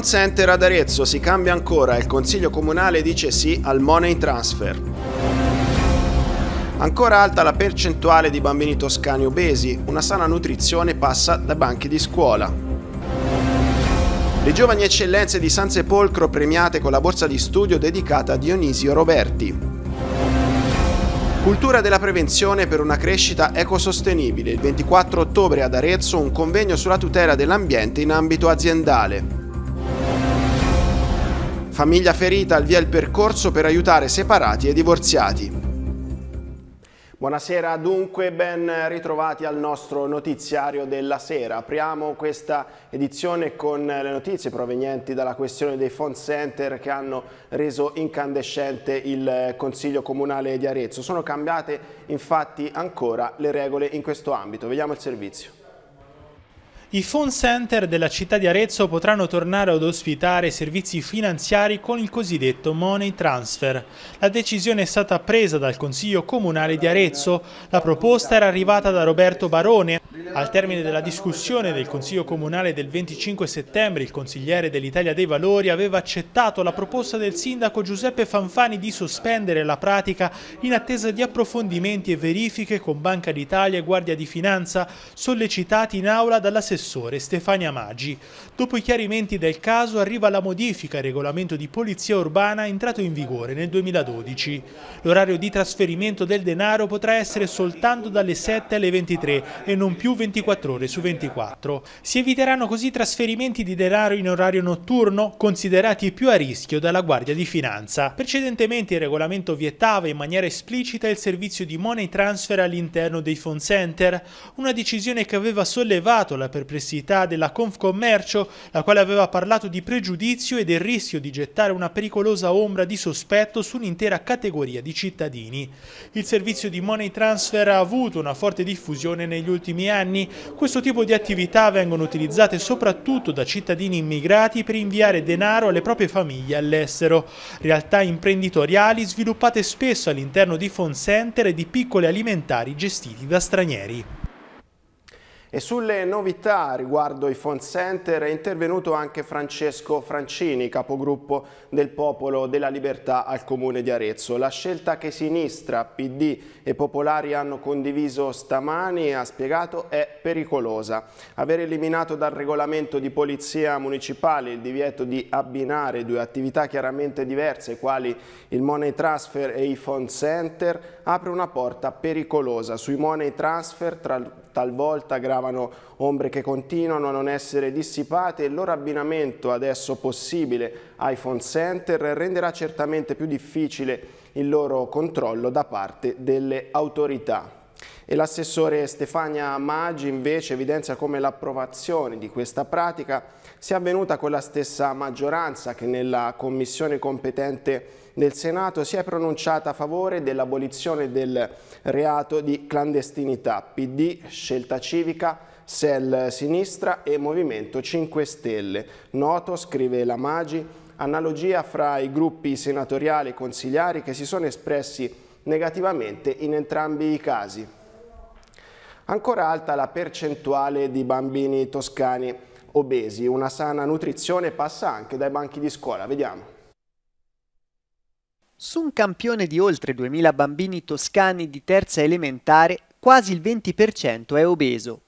Call center ad Arezzo si cambia ancora, il Consiglio Comunale dice sì al money transfer. Ancora alta la percentuale di bambini toscani obesi, una sana nutrizione passa da banchi di scuola. Le giovani eccellenze di San Sepolcro premiate con la borsa di studio dedicata a Dionisio Roberti. Cultura della prevenzione per una crescita ecosostenibile. Il 24 ottobre ad Arezzo un convegno sulla tutela dell'ambiente in ambito aziendale. Famiglia Ferita al via il percorso per aiutare separati e divorziati. Buonasera dunque, ben ritrovati al nostro notiziario della sera. Apriamo questa edizione con le notizie provenienti dalla questione dei phone center che hanno reso incandescente il Consiglio Comunale di Arezzo. Sono cambiate infatti ancora le regole in questo ambito. Vediamo il servizio. I phone center della città di Arezzo potranno tornare ad ospitare servizi finanziari con il cosiddetto money transfer. La decisione è stata presa dal Consiglio Comunale di Arezzo. La proposta era arrivata da Roberto Barone. Al termine della discussione del Consiglio Comunale del 25 settembre, il consigliere dell'Italia dei Valori aveva accettato la proposta del sindaco Giuseppe Fanfani di sospendere la pratica in attesa di approfondimenti e verifiche con Banca d'Italia e Guardia di Finanza, sollecitati in aula dall'assessore professore Stefania Maggi. Dopo i chiarimenti del caso arriva la modifica al regolamento di polizia urbana entrato in vigore nel 2012. L'orario di trasferimento del denaro potrà essere soltanto dalle 7 alle 23 e non più 24 ore su 24. Si eviteranno così trasferimenti di denaro in orario notturno considerati più a rischio dalla Guardia di Finanza. Precedentemente il regolamento vietava in maniera esplicita il servizio di money transfer all'interno dei phone center, una decisione che aveva sollevato la perplessità perplessità della Confcommercio, la quale aveva parlato di pregiudizio e del rischio di gettare una pericolosa ombra di sospetto su un'intera categoria di cittadini. Il servizio di money transfer ha avuto una forte diffusione negli ultimi anni. Questo tipo di attività vengono utilizzate soprattutto da cittadini immigrati per inviare denaro alle proprie famiglie all'estero. Realtà imprenditoriali sviluppate spesso all'interno di phone center e di piccole alimentari gestiti da stranieri. E sulle novità riguardo i phone Center è intervenuto anche Francesco Francini, capogruppo del Popolo della Libertà al Comune di Arezzo. La scelta che Sinistra, PD e Popolari hanno condiviso stamani, ha spiegato, è pericolosa. Aver eliminato dal regolamento di polizia municipale il divieto di abbinare due attività chiaramente diverse, quali il Money Transfer e i phone Center, apre una porta pericolosa sui Money Transfer, tra, talvolta grave giravano ombre che continuano a non essere dissipate e il loro abbinamento adesso possibile ai Font Center renderà certamente più difficile il loro controllo da parte delle autorità e l'assessore Stefania Maggi invece evidenzia come l'approvazione di questa pratica sia avvenuta con la stessa maggioranza che nella commissione competente del Senato si è pronunciata a favore dell'abolizione del reato di clandestinità PD, scelta civica, SEL Sinistra e Movimento 5 Stelle. Noto, scrive la Maggi, analogia fra i gruppi senatoriali e consigliari che si sono espressi negativamente in entrambi i casi. Ancora alta la percentuale di bambini toscani obesi. Una sana nutrizione passa anche dai banchi di scuola. Vediamo. Su un campione di oltre 2000 bambini toscani di terza elementare, quasi il 20% è obeso.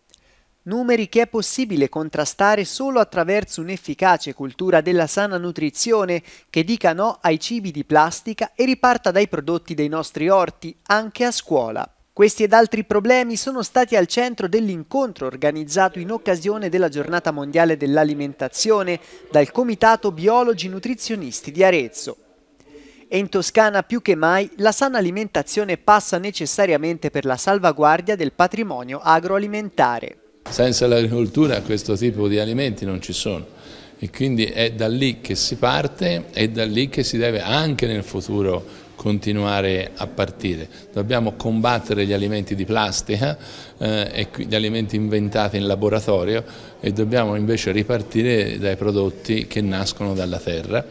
Numeri che è possibile contrastare solo attraverso un'efficace cultura della sana nutrizione che dica no ai cibi di plastica e riparta dai prodotti dei nostri orti, anche a scuola. Questi ed altri problemi sono stati al centro dell'incontro organizzato in occasione della giornata mondiale dell'alimentazione dal Comitato Biologi Nutrizionisti di Arezzo. E in Toscana più che mai la sana alimentazione passa necessariamente per la salvaguardia del patrimonio agroalimentare. Senza l'agricoltura questo tipo di alimenti non ci sono e quindi è da lì che si parte e da lì che si deve anche nel futuro continuare a partire. Dobbiamo combattere gli alimenti di plastica eh, e gli alimenti inventati in laboratorio e dobbiamo invece ripartire dai prodotti che nascono dalla terra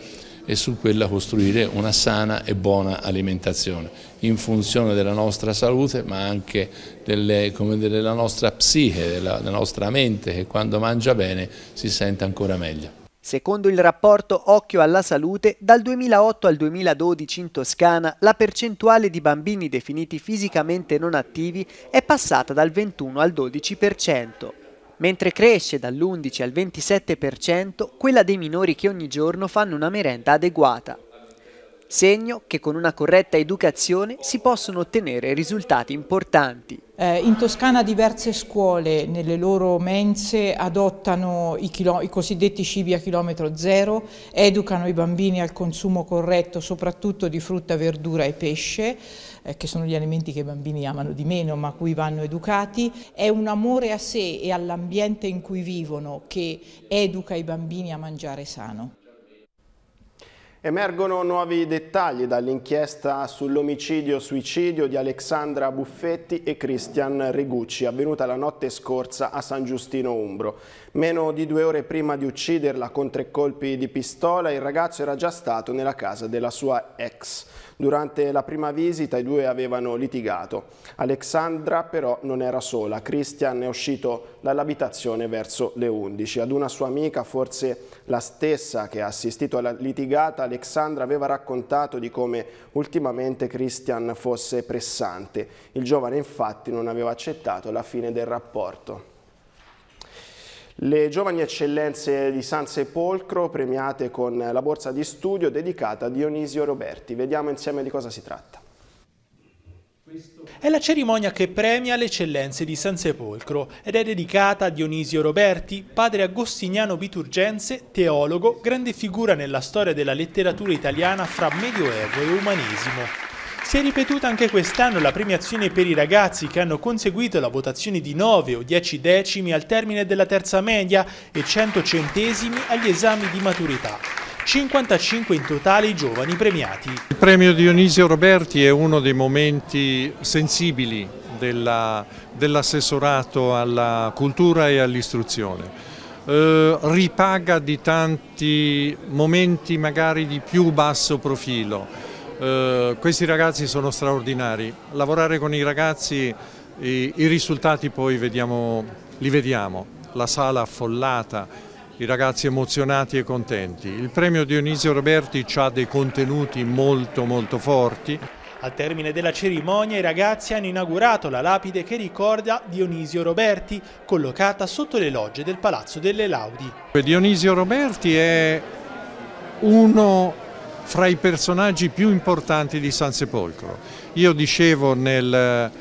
e su quella costruire una sana e buona alimentazione in funzione della nostra salute ma anche delle, della nostra psiche, della, della nostra mente che quando mangia bene si sente ancora meglio. Secondo il rapporto Occhio alla Salute, dal 2008 al 2012 in Toscana la percentuale di bambini definiti fisicamente non attivi è passata dal 21 al 12%, mentre cresce dall'11 al 27% quella dei minori che ogni giorno fanno una merenda adeguata segno che con una corretta educazione si possono ottenere risultati importanti. Eh, in Toscana diverse scuole nelle loro mense adottano i, i, cosiddetti cibi a chilometro zero, educano i bambini al consumo corretto soprattutto di frutta, verdura e pesce, eh, che sono gli alimenti che i bambini amano di meno ma a cui vanno educati. È un amore a sé e all'ambiente in cui vivono che educa i bambini a mangiare sano. Emergono nuovi dettagli dall'inchiesta sull'omicidio-suicidio di Alexandra Buffetti e Christian Rigucci, avvenuta la notte scorsa a San Giustino Umbro. Meno di due ore prima di ucciderla con tre colpi di pistola, il ragazzo era già stato nella casa della sua ex. Durante la prima visita i due avevano litigato. Alexandra però non era sola. Christian è uscito dall'abitazione verso le 11. Ad una sua amica, forse la stessa che ha assistito alla litigata, Alexandra aveva raccontato di come ultimamente Christian fosse pressante. Il giovane infatti non aveva accettato la fine del rapporto. Le giovani eccellenze di San Sepolcro premiate con la borsa di studio dedicata a Dionisio Roberti. Vediamo insieme di cosa si tratta. È la cerimonia che premia le eccellenze di San Sepolcro ed è dedicata a Dionisio Roberti, padre agostiniano biturgense, teologo, grande figura nella storia della letteratura italiana fra Medioevo e Umanesimo. Si è ripetuta anche quest'anno la premiazione per i ragazzi che hanno conseguito la votazione di 9 o 10 decimi al termine della terza media e 100 centesimi agli esami di maturità. 55 in totale i giovani premiati. Il premio Dionisio Roberti è uno dei momenti sensibili dell'assessorato dell alla cultura e all'istruzione. Eh, ripaga di tanti momenti magari di più basso profilo eh, questi ragazzi sono straordinari, lavorare con i ragazzi i, i risultati poi vediamo, li vediamo, la sala affollata, i ragazzi emozionati e contenti. Il premio Dionisio Roberti ha dei contenuti molto molto forti. Al termine della cerimonia i ragazzi hanno inaugurato la lapide che ricorda Dionisio Roberti, collocata sotto le logge del Palazzo delle Laudi. Dionisio Roberti è uno fra i personaggi più importanti di San Sepolcro. Io dicevo nel,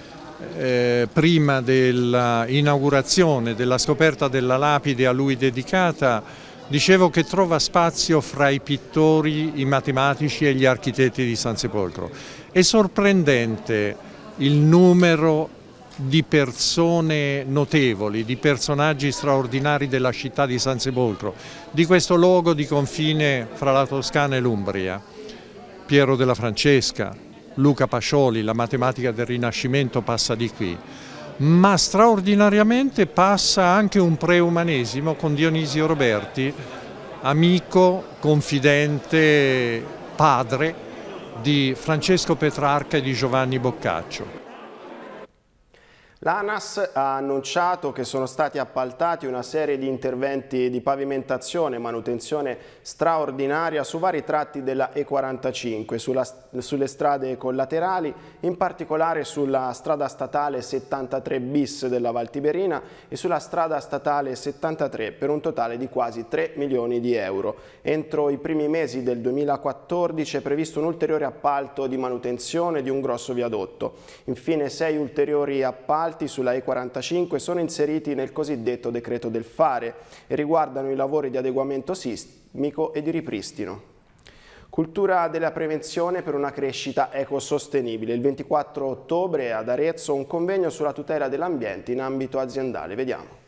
eh, prima dell'inaugurazione della scoperta della lapide a lui dedicata, dicevo che trova spazio fra i pittori, i matematici e gli architetti di San Sepolcro. È sorprendente il numero di persone notevoli, di personaggi straordinari della città di San Sepolcro, di questo luogo di confine fra la Toscana e l'Umbria. Piero della Francesca, Luca Pacioli, la matematica del Rinascimento passa di qui, ma straordinariamente passa anche un preumanesimo con Dionisio Roberti, amico, confidente, padre di Francesco Petrarca e di Giovanni Boccaccio. L'ANAS ha annunciato che sono stati appaltati una serie di interventi di pavimentazione e manutenzione straordinaria su vari tratti della E45, sulla, sulle strade collaterali, in particolare sulla strada statale 73 bis della Valtiberina e sulla strada statale 73 per un totale di quasi 3 milioni di euro. Entro i primi mesi del 2014 è previsto un ulteriore appalto di manutenzione di un grosso viadotto. Infine sei ulteriori appalti appalti sulla E45 sono inseriti nel cosiddetto decreto del fare e riguardano i lavori di adeguamento sismico e di ripristino. Cultura della prevenzione per una crescita ecosostenibile. Il 24 ottobre ad Arezzo un convegno sulla tutela dell'ambiente in ambito aziendale. Vediamo.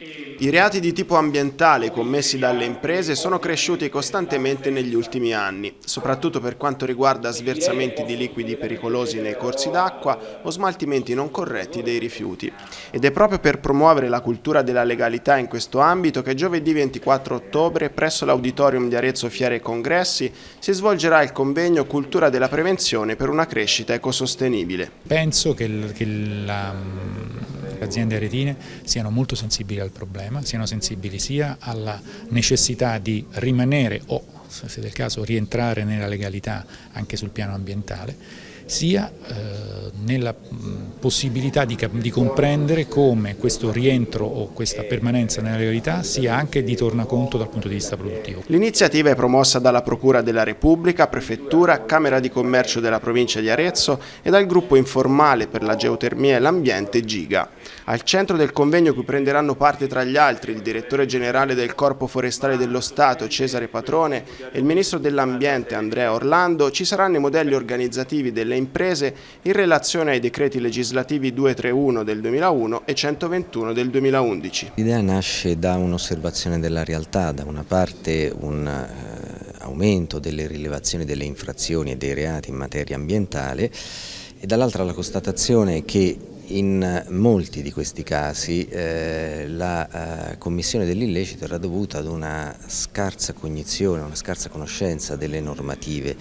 I reati di tipo ambientale commessi dalle imprese sono cresciuti costantemente negli ultimi anni, soprattutto per quanto riguarda sversamenti di liquidi pericolosi nei corsi d'acqua o smaltimenti non corretti dei rifiuti. Ed è proprio per promuovere la cultura della legalità in questo ambito che giovedì 24 ottobre presso l'Auditorium di Arezzo Fiere Congressi si svolgerà il convegno Cultura della prevenzione per una crescita ecosostenibile. Penso che, che la le aziende aretine siano molto sensibili al problema, siano sensibili sia alla necessità di rimanere o, se del caso, rientrare nella legalità anche sul piano ambientale, sia eh, nella possibilità di, di, comprendere come questo rientro o questa permanenza nella realtà sia anche di tornaconto dal punto di vista produttivo. L'iniziativa è promossa dalla Procura della Repubblica, Prefettura, Camera di Commercio della provincia di Arezzo e dal gruppo informale per la geotermia e l'ambiente Giga. Al centro del convegno cui prenderanno parte tra gli altri il direttore generale del Corpo Forestale dello Stato Cesare Patrone e il ministro dell'Ambiente Andrea Orlando ci saranno i modelli organizzativi delle imprese in relazione ai decreti legislativi 231 del 2001 e 121 del 2011. L'idea nasce da un'osservazione della realtà, da una parte un eh, aumento delle rilevazioni delle infrazioni e dei reati in materia ambientale e dall'altra la constatazione che in molti di questi casi eh, la eh, commissione dell'illecito era dovuta ad una scarsa cognizione, una scarsa conoscenza delle normative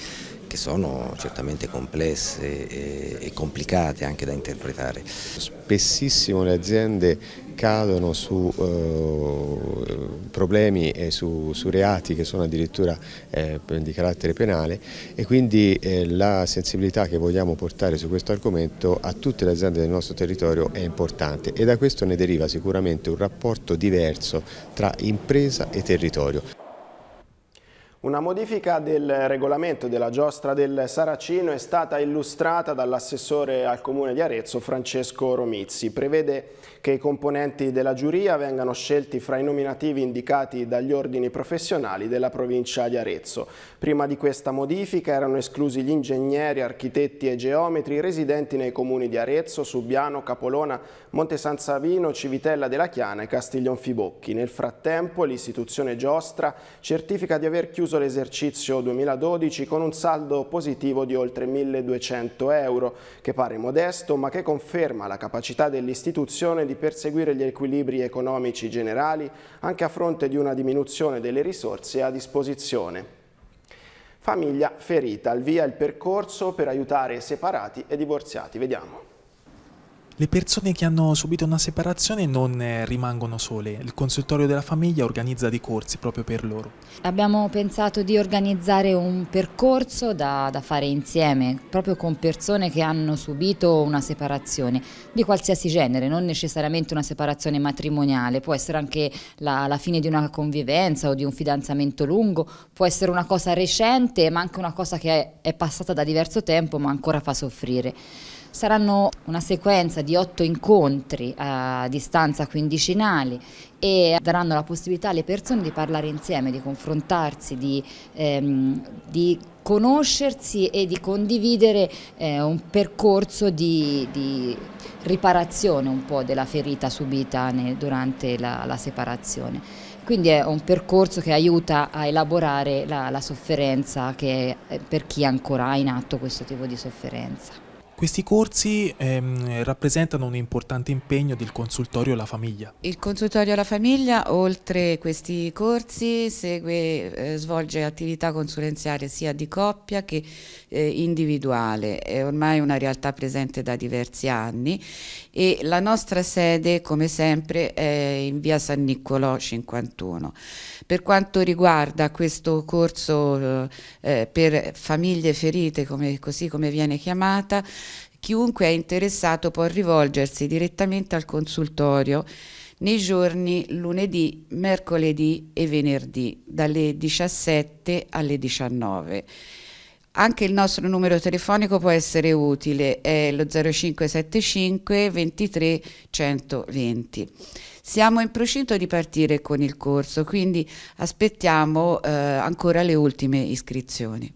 che sono certamente complesse e, e complicate anche da interpretare. Spessissimo le aziende cadono su eh, problemi e su, su, reati che sono addirittura eh, di carattere penale e quindi eh, la sensibilità che vogliamo portare su questo argomento a tutte le aziende del nostro territorio è importante e da questo ne deriva sicuramente un rapporto diverso tra impresa e territorio. Una modifica del regolamento della giostra del Saracino è stata illustrata dall'assessore al comune di Arezzo Francesco Romizzi. Prevede che i componenti della giuria vengano scelti fra i nominativi indicati dagli ordini professionali della provincia di Arezzo. Prima di questa modifica erano esclusi gli ingegneri, architetti e geometri residenti nei comuni di Arezzo, Subiano, Capolona, Monte San Savino, Civitella della Chiana e Castiglionfibocchi. Nel frattempo l'istituzione giostra certifica di aver chiuso chiuso l'esercizio 2012 con un saldo positivo di oltre 1.200 euro, che pare modesto ma che conferma la capacità dell'istituzione di perseguire gli equilibri economici generali anche a fronte di una diminuzione delle risorse a disposizione. Famiglia ferita, al via il percorso per aiutare separati e divorziati. Vediamo. Le persone che hanno subito una separazione non eh, rimangono sole, il consultorio della famiglia organizza dei corsi proprio per loro. Abbiamo pensato di organizzare un percorso da, da, fare insieme, proprio con persone che hanno subito una separazione di qualsiasi genere, non necessariamente una separazione matrimoniale, può essere anche la, la fine di una convivenza o di un fidanzamento lungo, può essere una cosa recente ma anche una cosa che è, è passata da diverso tempo ma ancora fa soffrire. Saranno una sequenza di otto incontri a distanza quindicinali e daranno la possibilità alle persone di parlare insieme, di confrontarsi, di, ehm, di conoscersi e di condividere eh, un percorso di, di, riparazione un po' della ferita subita ne, durante la, la, separazione. Quindi è un percorso che aiuta a elaborare la, la sofferenza che, eh, per chi ancora ha in atto questo tipo di sofferenza. Questi corsi ehm, rappresentano un importante impegno del consultorio La famiglia. Il consultorio La famiglia, oltre questi corsi, segue, eh, svolge attività consulenziali sia di coppia che eh, individuale. È ormai una realtà presente da diversi anni e la nostra sede, come sempre, è in via San Niccolò 51. Per quanto riguarda questo corso eh, per famiglie ferite, come, così come viene chiamata, Chiunque è interessato può rivolgersi direttamente al consultorio nei giorni lunedì, mercoledì e venerdì dalle 17 alle 19. Anche il nostro numero telefonico può essere utile, è lo 0575 23 120. Siamo in procinto di partire con il corso, quindi aspettiamo eh, ancora le ultime iscrizioni.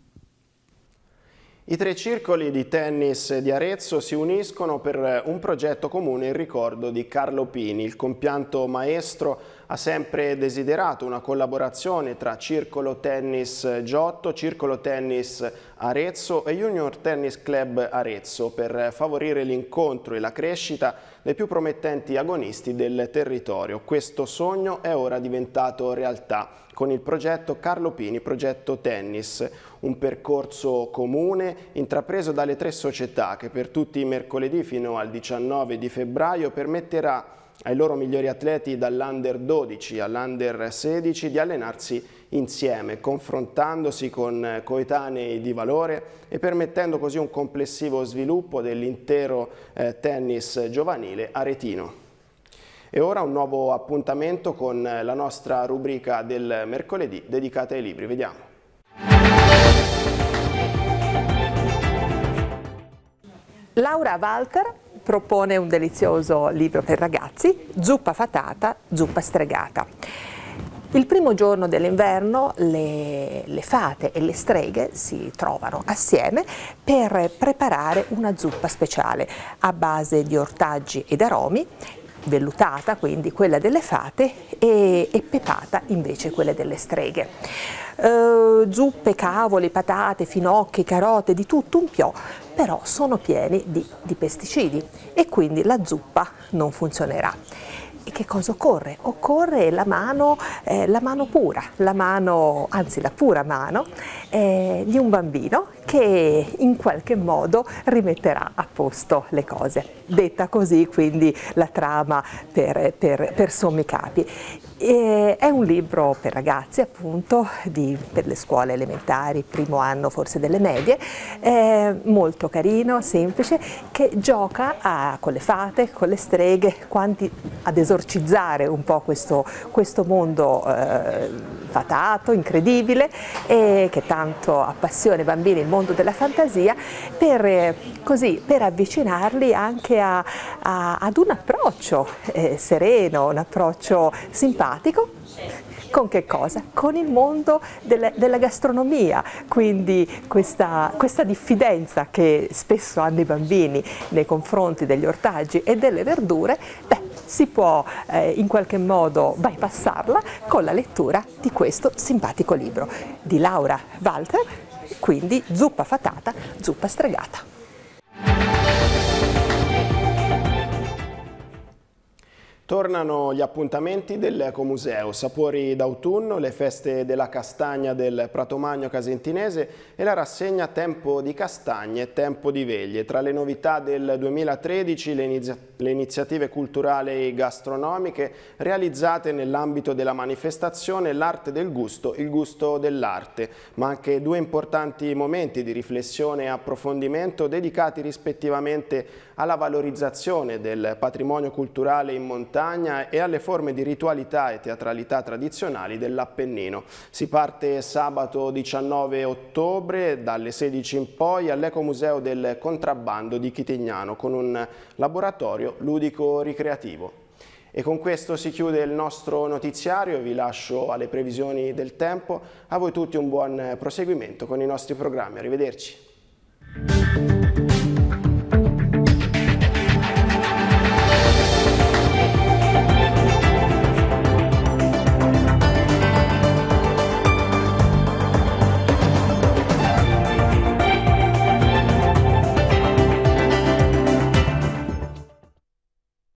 I tre circoli di tennis di Arezzo si uniscono per un progetto comune in ricordo di Carlo Pini, il compianto maestro ha sempre desiderato una collaborazione tra Circolo Tennis Giotto, Circolo Tennis Arezzo e Junior Tennis Club Arezzo per favorire l'incontro e la crescita dei più promettenti agonisti del territorio. Questo sogno è ora diventato realtà con il progetto Carlo Pini, progetto Tennis, un percorso comune intrapreso dalle tre società che per tutti i mercoledì fino al 19 di febbraio permetterà ai loro migliori atleti dall'under 12 all'under 16 di allenarsi insieme, confrontandosi con coetanei di valore e permettendo così un complessivo sviluppo dell'intero eh, tennis giovanile aretino. E ora un nuovo appuntamento con eh, la nostra rubrica del mercoledì dedicata ai libri. Vediamo. Laura Walker propone un delizioso libro per ragazzi, Zuppa fatata, zuppa stregata. Il primo giorno dell'inverno le, le, fate e le streghe si trovano assieme per preparare una zuppa speciale a base di ortaggi ed aromi, vellutata quindi quella delle fate e, e pepata invece quella delle streghe. Eh, zuppe, cavoli, patate, finocchi, carote, di tutto un più però sono pieni di, di pesticidi e quindi la zuppa non funzionerà. E che cosa occorre? Occorre la mano, eh, la mano pura, la mano, anzi la pura mano, eh, di un bambino che in qualche modo rimetterà a posto le cose. Detta così quindi la trama per, per, per sommi capi. E è un libro per ragazzi appunto, di, per le scuole elementari, primo anno forse delle medie, eh, molto carino, semplice, che gioca a, con le fate, con le streghe, quanti, ad esorcizzare un po' questo, questo mondo eh, fatato, incredibile, eh, che tanto appassiona i bambini il mondo della fantasia, per, così, per avvicinarli anche a, a, ad un approccio eh, sereno, un approccio simpatico simpatico, con che cosa? Con il mondo delle, della gastronomia, quindi questa, questa, diffidenza che spesso hanno i bambini nei confronti degli ortaggi e delle verdure, beh, si può eh, in qualche modo bypassarla con la lettura di questo simpatico libro di Laura Walter, quindi Zuppa fatata, zuppa stregata. Tornano gli appuntamenti dell'Ecomuseo, sapori d'autunno, le feste della castagna del Pratomagno casentinese e la rassegna Tempo di castagne, Tempo di veglie. Tra le novità del 2013 le, inizia le iniziative culturali e gastronomiche realizzate nell'ambito della manifestazione L'arte del gusto, il gusto dell'arte, ma anche due importanti momenti di riflessione e approfondimento dedicati rispettivamente alla valorizzazione del patrimonio culturale in montagna e alle forme di ritualità e teatralità tradizionali dell'Appennino. Si parte sabato 19 ottobre dalle 16 in poi all'Ecomuseo del Contrabbando di Chitignano con un laboratorio ludico-ricreativo. E con questo si chiude il nostro notiziario, vi lascio alle previsioni del tempo. A voi tutti un buon proseguimento con i nostri programmi. Arrivederci.